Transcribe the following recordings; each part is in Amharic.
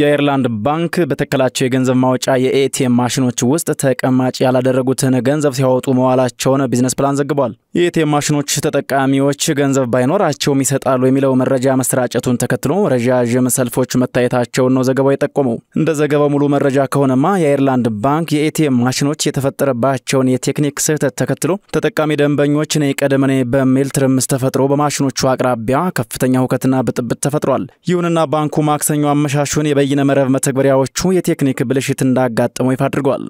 የአይርላንድ ባንክ በተከላቸው የገንዘብ ማውጫ የኤቲኤም ማሽኖች ውስጥ ተቀማጭ ያላደረጉትን ገንዘብ ሲያወጡ መዋላቸውን ቢዝነስ ፕላን ዘግቧል። የኤቲኤም ማሽኖች ተጠቃሚዎች ገንዘብ ባይኖራቸውም ይሰጣሉ የሚለው መረጃ መሰራጨቱን ተከትሎ ረዣዥም ሰልፎች መታየታቸውን ነው ዘገባው የጠቆመው። እንደ ዘገባው ሙሉ መረጃ ከሆነማ የአይርላንድ ባንክ የኤቲኤም ማሽኖች የተፈጠረባቸውን የቴክኒክ ስህተት ተከትሎ ተጠቃሚ ደንበኞች ነይ ቀደመኔ በሚል ትርምስ ተፈጥሮ በማሽኖቹ አቅራቢያ ከፍተኛ ሁከትና ብጥብጥ ተፈጥሯል። ይሁንና ባንኩ ማክሰኞ አመሻሹን የበ የበይነ መረብ መተግበሪያዎቹ የቴክኒክ ብልሽት እንዳጋጠመው ይፋ አድርጓል።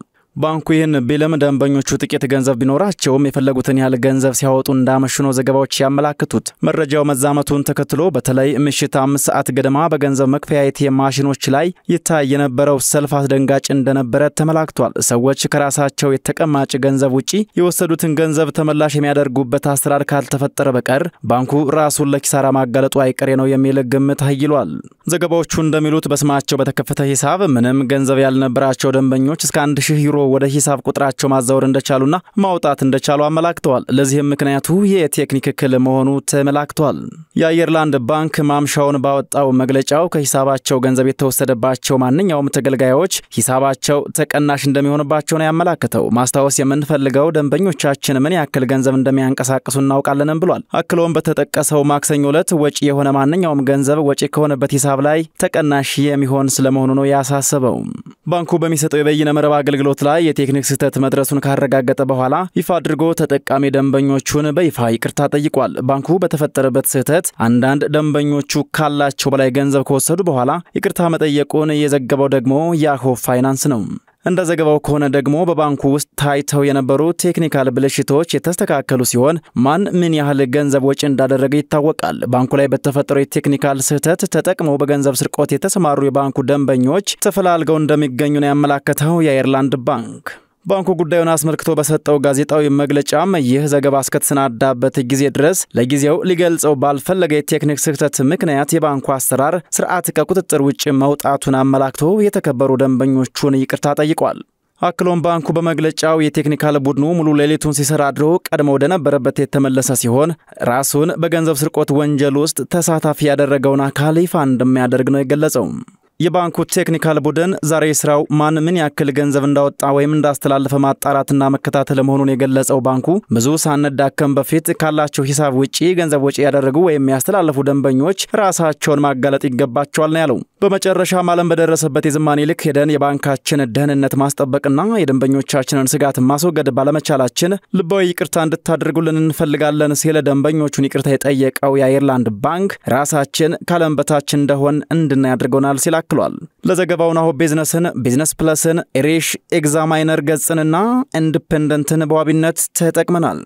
ባንኩ ይህን ቢልም ደንበኞቹ ጥቂት ገንዘብ ቢኖራቸውም የፈለጉትን ያህል ገንዘብ ሲያወጡ እንዳመሹ ነው ዘገባዎች ያመላክቱት። መረጃው መዛመቱን ተከትሎ በተለይ ምሽት አምስት ሰዓት ገደማ በገንዘብ መክፈያ ኤቲኤም ማሽኖች ላይ ይታይ የነበረው ሰልፍ አስደንጋጭ እንደነበረ ተመላክቷል። ሰዎች ከራሳቸው የተቀማጭ ገንዘብ ውጪ የወሰዱትን ገንዘብ ተመላሽ የሚያደርጉበት አሰራር ካልተፈጠረ በቀር ባንኩ ራሱን ለኪሳራ ማጋለጡ አይቀሬ ነው የሚል ግምት አይሏል። ዘገባዎቹ እንደሚሉት በስማቸው በተከፈተ ሂሳብ ምንም ገንዘብ ያልነበራቸው ደንበኞች እስከ 1 ሺህ ዩሮ ወደ ሂሳብ ቁጥራቸው ማዛወር እንደቻሉና ማውጣት እንደቻሉ አመላክተዋል። ለዚህም ምክንያቱ የቴክኒክ እክል መሆኑ ተመላክቷል። የአየርላንድ ባንክ ማምሻውን ባወጣው መግለጫው ከሂሳባቸው ገንዘብ የተወሰደባቸው ማንኛውም ተገልጋዮች ሂሳባቸው ተቀናሽ እንደሚሆንባቸው ነው ያመላክተው። ማስታወስ የምንፈልገው ደንበኞቻችን ምን ያክል ገንዘብ እንደሚያንቀሳቅሱ እናውቃለንም ብሏል። አክሎም በተጠቀሰው ማክሰኞ ዕለት ወጪ የሆነ ማንኛውም ገንዘብ ወጪ ከሆነበት ሂሳብ ላይ ተቀናሽ የሚሆን ስለመሆኑ ነው ያሳሰበው። ባንኩ በሚሰጠው የበይነ መረብ አገልግሎት ላይ የቴክኒክ ስህተት መድረሱን ካረጋገጠ በኋላ ይፋ አድርጎ ተጠቃሚ ደንበኞቹን በይፋ ይቅርታ ጠይቋል። ባንኩ በተፈጠረበት ስህተት አንዳንድ ደንበኞቹ ካላቸው በላይ ገንዘብ ከወሰዱ በኋላ ይቅርታ መጠየቁን የዘገበው ደግሞ ያሆ ፋይናንስ ነው። እንደ ዘገባው ከሆነ ደግሞ በባንኩ ውስጥ ታይተው የነበሩ ቴክኒካል ብልሽቶች የተስተካከሉ ሲሆን ማን ምን ያህል ገንዘብ ወጪ እንዳደረገ ይታወቃል። ባንኩ ላይ በተፈጠረው የቴክኒካል ስህተት ተጠቅመው በገንዘብ ስርቆት የተሰማሩ የባንኩ ደንበኞች ተፈላልገው እንደሚገኙ ነው ያመላከተው የአየርላንድ ባንክ። ባንኩ ጉዳዩን አስመልክቶ በሰጠው ጋዜጣዊ መግለጫም ይህ ዘገባ እስከተሰናዳበት ጊዜ ድረስ ለጊዜው ሊገልጸው ባልፈለገ የቴክኒክ ስህተት ምክንያት የባንኩ አሰራር ስርዓት ከቁጥጥር ውጭ መውጣቱን አመላክቶ የተከበሩ ደንበኞቹን ይቅርታ ጠይቋል። አክሎም ባንኩ በመግለጫው የቴክኒካል ቡድኑ ሙሉ ሌሊቱን ሲሰራ አድሮ ቀድሞ ወደነበረበት የተመለሰ ሲሆን ራሱን በገንዘብ ስርቆት ወንጀል ውስጥ ተሳታፊ ያደረገውን አካል ይፋ እንደሚያደርግ ነው የገለጸው። የባንኩ ቴክኒካል ቡድን ዛሬ ስራው ማን ምን ያክል ገንዘብ እንዳወጣ ወይም እንዳስተላለፈ ማጣራትና መከታተል መሆኑን የገለጸው ባንኩ ብዙ ሳንዳከም በፊት ካላቸው ሂሳብ ውጪ ገንዘብ ወጪ ያደረጉ ወይም ያስተላለፉ ደንበኞች ራሳቸውን ማጋለጥ ይገባቸዋል ነው ያለው። በመጨረሻም ዓለም በደረሰበት የዝማኔ ልክ ሄደን የባንካችን ደህንነት ማስጠበቅና የደንበኞቻችንን ስጋት ማስወገድ ባለመቻላችን ልባዊ ይቅርታ እንድታደርጉልን እንፈልጋለን ሲል ደንበኞቹን ይቅርታ የጠየቀው የአየርላንድ ባንክ ራሳችን ከዓለም በታች እንደሆን እንድናይ አድርጎናል ሲል አክሏል። ለዘገባው ናሁ ቢዝነስን፣ ቢዝነስ ፕለስን፣ ኤሬሽ ኤግዛማይነር ገጽንና ኢንዲፔንደንትን በዋቢነት ተጠቅመናል።